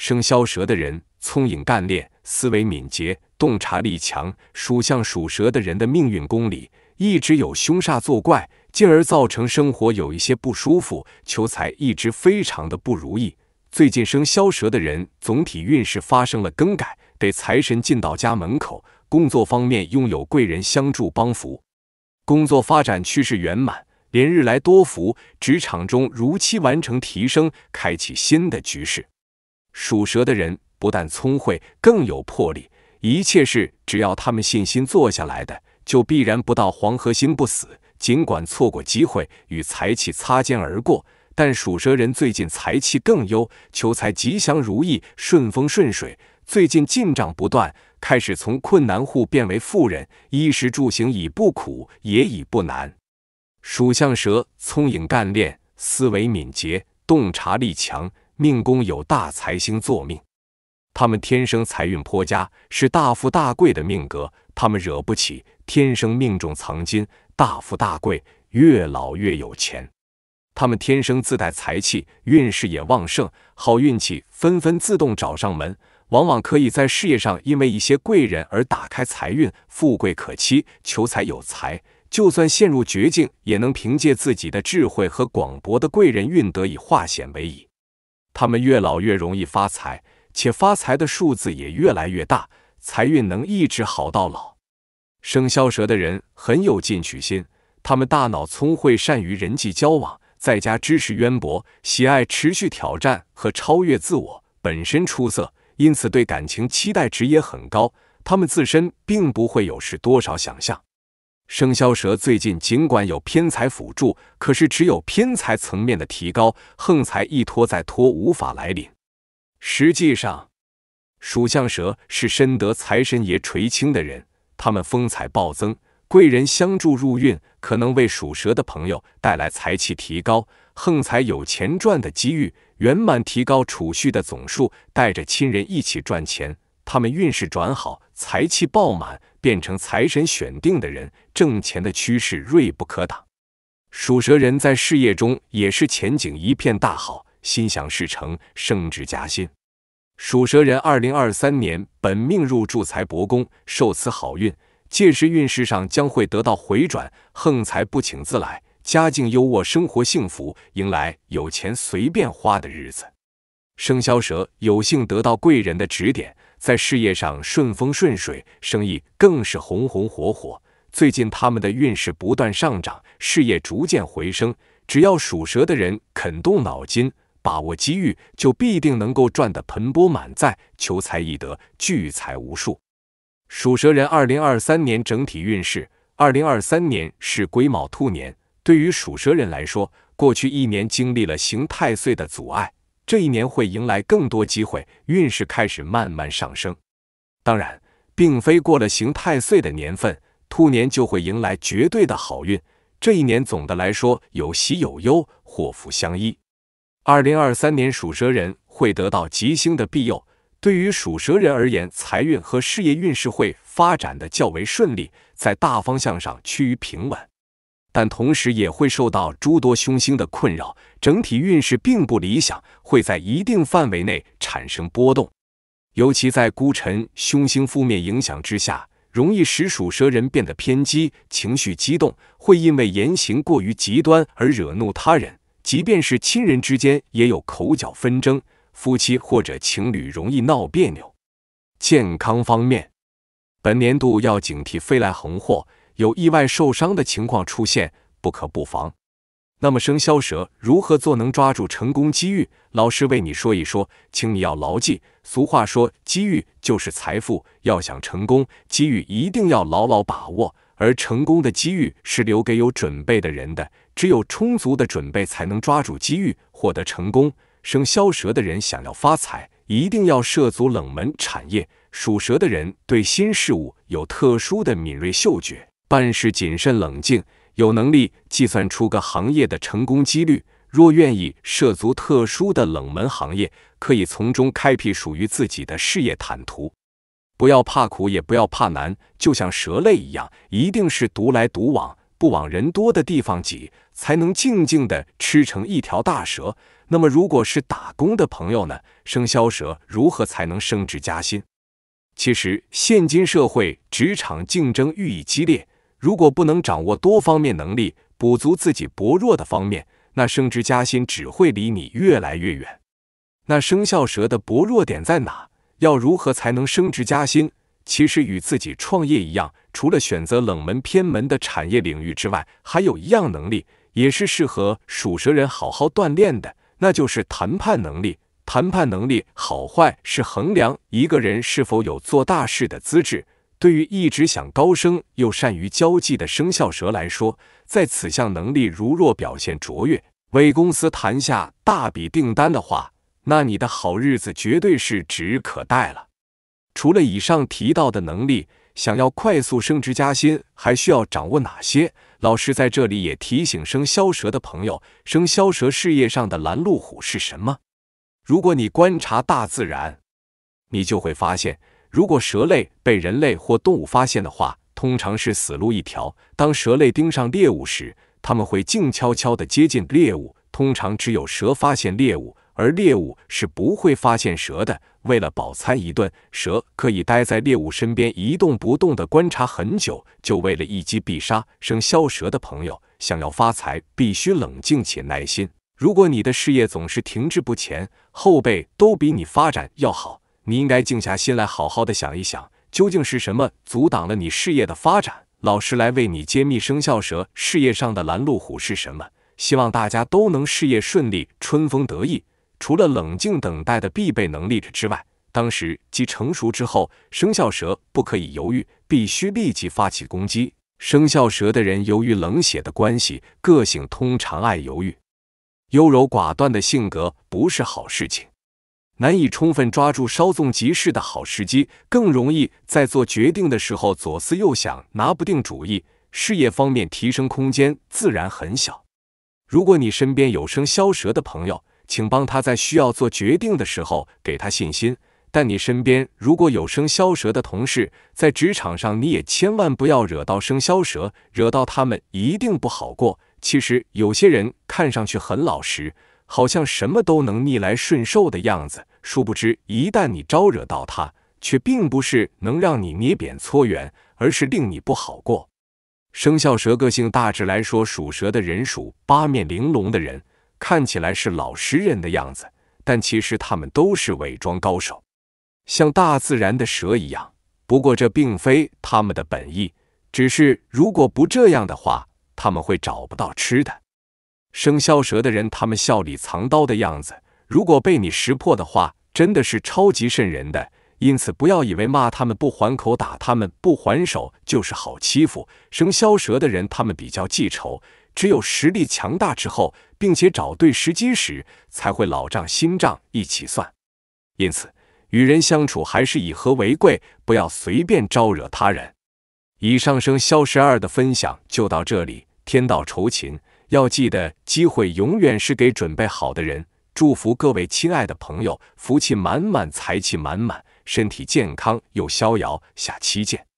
生肖蛇的人聪颖干练，思维敏捷，洞察力强。属相属蛇的人的命运宫里一直有凶煞作怪，进而造成生活有一些不舒服，求财一直非常的不如意。最近生肖蛇的人总体运势发生了更改，得财神进到家门口，工作方面拥有贵人相助帮扶，工作发展趋势圆满，连日来多福，职场中如期完成提升，开启新的局势。属蛇的人不但聪慧，更有魄力。一切事只要他们信心做下来的，就必然不到黄河心不死。尽管错过机会，与财气擦肩而过，但属蛇人最近财气更优，求财吉祥如意，顺风顺水。最近进账不断，开始从困难户变为富人，衣食住行已不苦，也已不难。属相蛇聪颖干练，思维敏捷，洞察力强。命宫有大财星作命，他们天生财运颇佳，是大富大贵的命格。他们惹不起，天生命中藏金，大富大贵，越老越有钱。他们天生自带财气，运势也旺盛，好运气纷纷自动找上门。往往可以在事业上因为一些贵人而打开财运，富贵可期。求财有财，就算陷入绝境，也能凭借自己的智慧和广博的贵人运得以化险为夷。他们越老越容易发财，且发财的数字也越来越大，财运能一直好到老。生肖蛇的人很有进取心，他们大脑聪慧，善于人际交往，在家知识渊博，喜爱持续挑战和超越自我，本身出色，因此对感情期待值也很高。他们自身并不会有是多少想象。生肖蛇最近尽管有偏财辅助，可是只有偏财层面的提高，横财一拖再拖，无法来临。实际上，属相蛇是深得财神爷垂青的人，他们风采暴增，贵人相助入运，可能为属蛇的朋友带来财气提高，横财有钱赚的机遇，圆满提高储蓄的总数，带着亲人一起赚钱。他们运势转好，财气爆满。变成财神选定的人，挣钱的趋势锐不可挡。属蛇人在事业中也是前景一片大好，心想事成，升职加薪。属蛇人二零二三年本命入住财帛宫，受此好运，届时运势上将会得到回转，横财不请自来，家境优渥，生活幸福，迎来有钱随便花的日子。生肖蛇有幸得到贵人的指点。在事业上顺风顺水，生意更是红红火火。最近他们的运势不断上涨，事业逐渐回升。只要属蛇的人肯动脑筋，把握机遇，就必定能够赚得盆钵满载，求财易得，聚财无数。属蛇人2023年整体运势：2023年是癸卯兔年，对于属蛇人来说，过去一年经历了刑太岁的阻碍。这一年会迎来更多机会，运势开始慢慢上升。当然，并非过了行太岁的年份，兔年就会迎来绝对的好运。这一年总的来说有喜有忧，祸福相依。二零二三年属蛇人会得到吉星的庇佑，对于属蛇人而言，财运和事业运势会发展的较为顺利，在大方向上趋于平稳。但同时也会受到诸多凶星的困扰，整体运势并不理想，会在一定范围内产生波动。尤其在孤辰凶星负面影响之下，容易使属蛇人变得偏激、情绪激动，会因为言行过于极端而惹怒他人，即便是亲人之间也有口角纷争，夫妻或者情侣容易闹别扭。健康方面，本年度要警惕飞来横祸。有意外受伤的情况出现，不可不防。那么，生肖蛇如何做能抓住成功机遇？老师为你说一说，请你要牢记。俗话说，机遇就是财富。要想成功，机遇一定要牢牢把握。而成功的机遇是留给有准备的人的。只有充足的准备，才能抓住机遇，获得成功。生肖蛇的人想要发财，一定要涉足冷门产业。属蛇的人对新事物有特殊的敏锐嗅觉。办事谨慎冷静，有能力计算出个行业的成功几率。若愿意涉足特殊的冷门行业，可以从中开辟属于自己的事业坦途。不要怕苦，也不要怕难，就像蛇类一样，一定是独来独往，不往人多的地方挤，才能静静的吃成一条大蛇。那么，如果是打工的朋友呢？生肖蛇如何才能升职加薪？其实，现今社会职场竞争日益激烈。如果不能掌握多方面能力，补足自己薄弱的方面，那升职加薪只会离你越来越远。那生肖蛇的薄弱点在哪？要如何才能升职加薪？其实与自己创业一样，除了选择冷门偏门的产业领域之外，还有一样能力，也是适合属蛇人好好锻炼的，那就是谈判能力。谈判能力好坏是衡量一个人是否有做大事的资质。对于一直想高升又善于交际的生肖蛇来说，在此项能力如若表现卓越，为公司谈下大笔订单的话，那你的好日子绝对是指日可待了。除了以上提到的能力，想要快速升职加薪，还需要掌握哪些？老师在这里也提醒生肖蛇的朋友，生肖蛇事业上的拦路虎是什么？如果你观察大自然，你就会发现。如果蛇类被人类或动物发现的话，通常是死路一条。当蛇类盯上猎物时，他们会静悄悄地接近猎物。通常只有蛇发现猎物，而猎物是不会发现蛇的。为了饱餐一顿，蛇可以待在猎物身边一动不动地观察很久，就为了一击必杀。生肖蛇的朋友想要发财，必须冷静且耐心。如果你的事业总是停滞不前，后辈都比你发展要好。你应该静下心来，好好的想一想，究竟是什么阻挡了你事业的发展？老师来为你揭秘生肖蛇事业上的拦路虎是什么？希望大家都能事业顺利，春风得意。除了冷静等待的必备能力之外，当时即成熟之后，生肖蛇不可以犹豫，必须立即发起攻击。生肖蛇的人由于冷血的关系，个性通常爱犹豫、优柔寡断的性格不是好事情。难以充分抓住稍纵即逝的好时机，更容易在做决定的时候左思右想，拿不定主意。事业方面提升空间自然很小。如果你身边有生肖蛇的朋友，请帮他在需要做决定的时候给他信心。但你身边如果有生肖蛇的同事，在职场上你也千万不要惹到生肖蛇，惹到他们一定不好过。其实有些人看上去很老实，好像什么都能逆来顺受的样子。殊不知，一旦你招惹到他，却并不是能让你捏扁搓圆，而是令你不好过。生肖蛇个性大致来说，属蛇的人属八面玲珑的人，看起来是老实人的样子，但其实他们都是伪装高手，像大自然的蛇一样。不过这并非他们的本意，只是如果不这样的话，他们会找不到吃的。生肖蛇的人，他们笑里藏刀的样子。如果被你识破的话，真的是超级瘆人的。因此，不要以为骂他们不还口，打他们不还手就是好欺负。生肖蛇的人，他们比较记仇，只有实力强大之后，并且找对时机时，才会老账新账一起算。因此，与人相处还是以和为贵，不要随便招惹他人。以上生肖十二的分享就到这里。天道酬勤，要记得，机会永远是给准备好的人。祝福各位亲爱的朋友，福气满满，财气满满，身体健康又逍遥。下期见。